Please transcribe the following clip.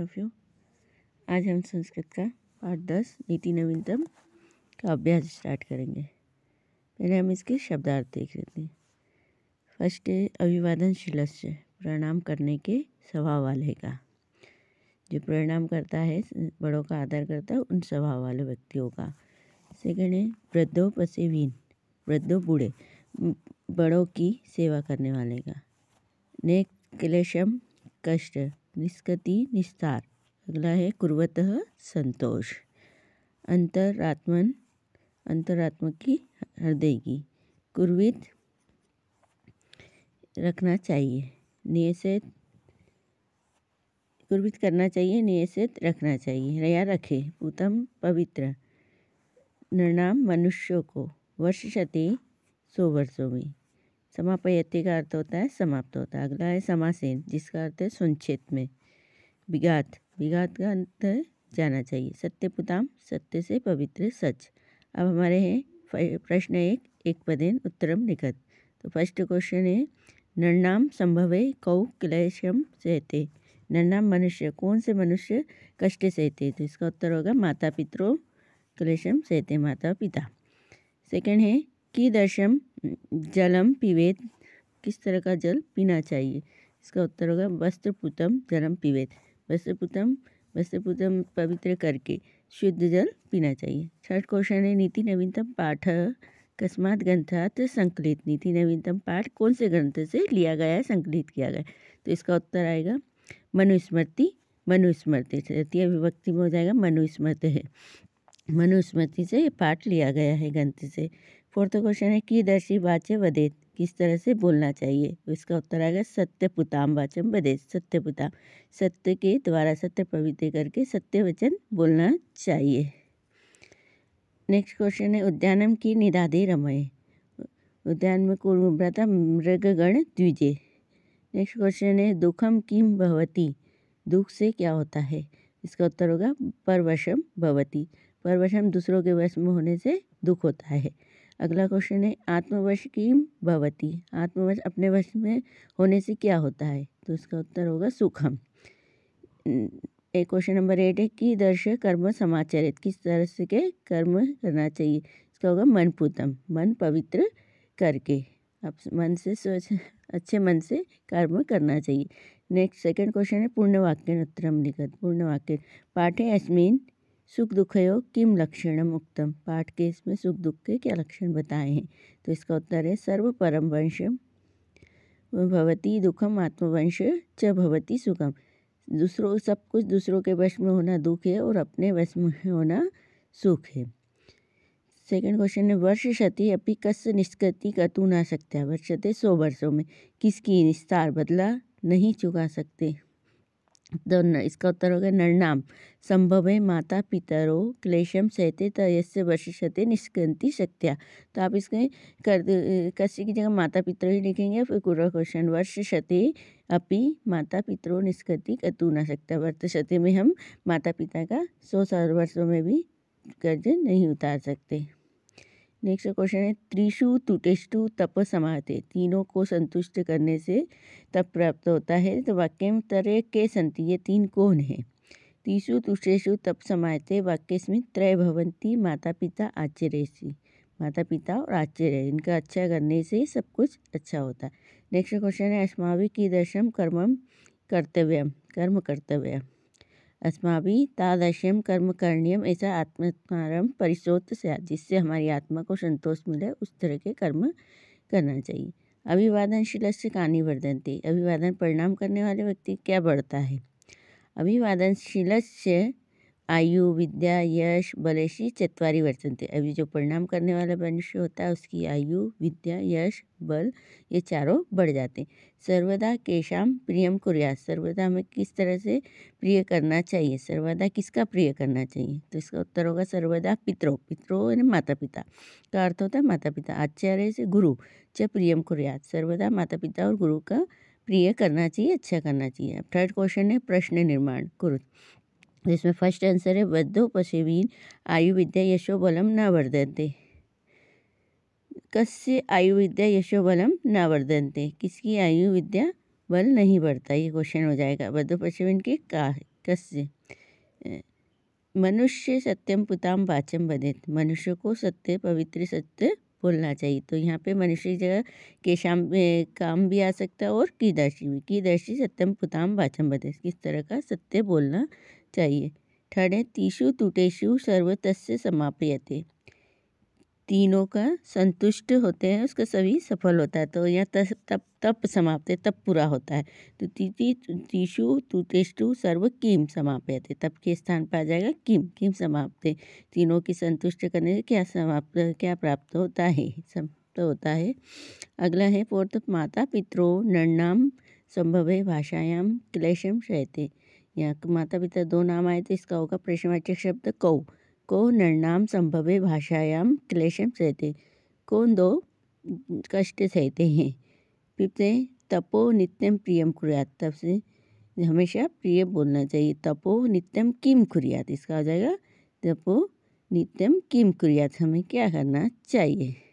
of you आज हम संस्कृत का पाठ दस नीति नवीनतम का अभ्यास स्टार्ट करेंगे पहले हम इसके शब्दार्थ देख लेते हैं फर्स्ट है अभिवादन शिलस्य प्रणाम करने के स्वभाव वाले का जो प्रणाम करता है बड़ों का आदर करता है उन स्वभाव वाले व्यक्तियों का सेकेंड है वृद्धो पसेवीन वृद्धो बूढ़े बड़ों की सेवा करने वाले का नेक क्लेशम कष्ट निष्कति निस्तार अगला है कुर्वतः संतोष अंतरात्मन अंतरात्मा की हृदय की कुर्वित रखना चाहिए नियसित कुर्वित करना चाहिए नियसित रखना चाहिए रया रखे उत्तम पवित्र नृणाम मनुष्यों को वर्ष वर्षशती सौ वर्षों में समापयति का अर्थ होता है समाप्त होता है अगला है समासीन जिसका अर्थ है संक्षेप में विघात विघात का अर्थ है जाना चाहिए सत्यपुताम सत्य से पवित्र सच अब हमारे हैं प्रश्न एक एक पदेन उत्तरम निकट तो फर्स्ट क्वेश्चन है नरनाम संभवे कौ क्लेशम सहते नरनाम मनुष्य कौन से मनुष्य कष्ट सहते तो इसका उत्तर होगा माता पितरों क्लेशम सहते माता पिता सेकंड है की दर्शम जलम पिवेत किस तरह का जल पीना चाहिए इसका उत्तर होगा वस्त्रपुतम जलम पिवेत वस्त्रपुतम वस्त्रपुतम पवित्र करके शुद्ध जल पीना चाहिए छठ क्वेश्चन है नीति नवीनतम पाठ कस्मात ग्रंथात संकलित नीति नवीनतम पाठ कौन से ग्रंथ से लिया गया है संकलित किया गया तो इसका उत्तर आएगा मनुस्मृति मनुस्मृति तृतीय विभक्ति में हो जाएगा मनुस्मृति है मनुस्मृति से पाठ लिया गया है ग्रंथ से फोर्थ तो क्वेश्चन है की दर्शी वाच्य वदेत किस तरह से बोलना चाहिए तो इसका उत्तर आएगा सत्य पुताम वाचम वदेत सत्य पुताम सत्य के द्वारा सत्य प्रवृत्ति करके सत्य वचन बोलना चाहिए नेक्स्ट क्वेश्चन है उद्यानम की निदादे रमय उद्यान में कुरुभ्रता मृगगण द्विजे नेक्स्ट क्वेश्चन है दुखम किम भवती दुख से क्या होता है इसका उत्तर होगा परवशम भवती परवशम दूसरों के वश में होने से दुख होता है अगला क्वेश्चन है आत्मवश की भवती आत्मवश अपने वश में होने से क्या होता है तो इसका उत्तर होगा सुखम एक क्वेश्चन नंबर एट है कि दर्श कर्म समाचारित किस तरह से के कर्म करना चाहिए इसका होगा मन पुतम मन पवित्र करके आप मन से सोच अच्छे मन से कर्म करना चाहिए नेक्स्ट सेकंड क्वेश्चन है पूर्ण वाक्य उत्तरम लिखत पूर्ण वाक्य पाठ है अस्मिन सुख योग किम लक्षणम उक्तम पाठ के इसमें सुख दुख के क्या लक्षण बताए हैं तो इसका उत्तर है सर्व परम वंश भवती दुखम आत्मवंश च भवती सुखम दूसरों सब कुछ दूसरों के वश में होना दुख है और अपने वश में होना सुख है सेकंड क्वेश्चन है वर्ष क्षति अपनी कस निष्कृति का तू ना सकता है वर्षते सौ वर्षों में किसकी निस्तार बदला नहीं चुका सकते तो इसका उत्तर हो गया नरनाम है माता पितरो क्लेशम सहते तयस्य वशिष्यते निष्कृति शक्त्या तो आप इसके कर कश्य की जगह माता पितरो ही लिखेंगे फिर पूरा क्वेश्चन वर्षते अपि माता पितरो निष्कृति कतु ना सकता वर्षशते में हम माता पिता का सौ वर्षों में भी कर्ज नहीं उतार सकते नेक्स्ट क्वेश्चन है त्रिशु तुटेष्टु तप समाते तीनों को संतुष्ट करने से तप प्राप्त होता है तो वाक्य में तरह के संति ये तीन कौन है त्रिशु तुटेषु तप समाते वाक्यस्मिन त्रय भवंती माता पिता सी माता पिता और आचार्य इनका अच्छा करने से सब कुछ अच्छा होता है नेक्स्ट क्वेश्चन है अस्मावी की दर्शम कर्मम कर्तव्यम कर्म कर्तव्य अस्माभिः तादृशम कर्म करणीयम ऐसा आत्मकारम परिशोत से जिससे हमारी आत्मा को संतोष मिले उस तरह के कर्म करना चाहिए अभिवादनशील से कहानी वर्धनते अभिवादन परिणाम करने वाले व्यक्ति क्या बढ़ता है अभिवादनशील से आयु विद्या यश बलेशी चतवारी वर्तनते अभी जो परिणाम करने वाला मनुष्य होता है उसकी आयु विद्या यश बल ये चारों बढ़ जाते सर्वदा केशाम प्रियम कुरिया सर्वदा हमें किस तरह से प्रिय करना चाहिए सर्वदा किसका प्रिय करना चाहिए तो इसका उत्तर होगा सर्वदा पितरो पित्रों यानी माता पिता का अर्थ होता है माता पिता आचार्य से गुरु च प्रियम कुरिया सर्वदा माता पिता और गुरु का प्रिय करना चाहिए अच्छा करना चाहिए थर्ड क्वेश्चन है प्रश्न निर्माण कुरुत जिसमें फर्स्ट आंसर है बद्धो विद्या यशो बलम न वर्धनते कस्य यशो बलम न वर्धनते किसकी विद्या बल नहीं बढ़ता ये क्वेश्चन हो जाएगा बद्धोपसेवीन के का कस्य मनुष्य सत्यम पुताम वाचम बदित मनुष्य को सत्य पवित्र सत्य बोलना चाहिए तो यहाँ पे मनुष्य की जगह शाम काम भी आ सकता है और कीदर्शी भी कीदर्शी सत्यम पुताम वाचम बदित किस तरह का सत्य बोलना चाहिए है तीसु टूटेशु सर्वतस्य थे तीनों का संतुष्ट होते हैं उसका सभी सफल होता है तो यह तप तप समाप्त समाप्त तप पूरा होता है तो तीति तीशु तुटेशु सर्व किम समाप्यते तप के स्थान पर आ जाएगा किम किम समाप्त तीनों की संतुष्ट करने से क्या समाप्त क्या प्राप्त होता है समाप्त होता है अगला है फोर्थ माता पित्रो नरनाम संभव भाषायाम क्लेशम हैं यहाँ माता पिता दो नाम आए तो इसका होगा प्रश्नवाचक शब्द कौ को नरनाम संभवे भाषायाम क्लेशम सहते कौन दो कष्ट सहते हैं पिपते तपो नित्यम प्रियम कुरियात तब से हमेशा प्रिय बोलना चाहिए तपो नित्यम किम कुरियात इसका हो जाएगा तपो नित्यम किम कुरियात हमें क्या करना चाहिए